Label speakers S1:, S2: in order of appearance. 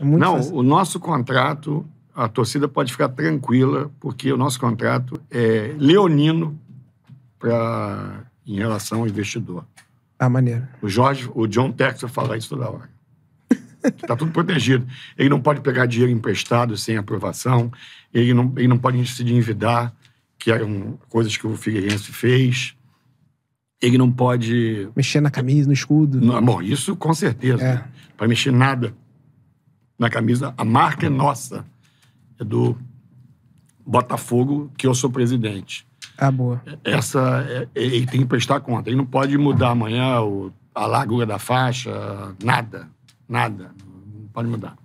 S1: É não, fácil.
S2: o nosso contrato, a torcida pode ficar tranquila, porque o nosso contrato é leonino pra, em relação ao investidor. Ah, maneiro. O Jorge, o John Texas fala isso toda hora. Está tudo protegido. Ele não pode pegar dinheiro emprestado sem aprovação, ele não, ele não pode se endividar, que eram coisas que o Figueirense fez. Ele não pode. Mexer na camisa, no escudo. Não, bom, isso com certeza. É. Né? Para mexer nada na camisa. A marca é nossa. É do Botafogo, que eu sou presidente. Ah, boa. Essa, é, é, ele tem que prestar conta. Ele não pode mudar amanhã o, a largura da faixa, nada. Nada. Não pode mudar.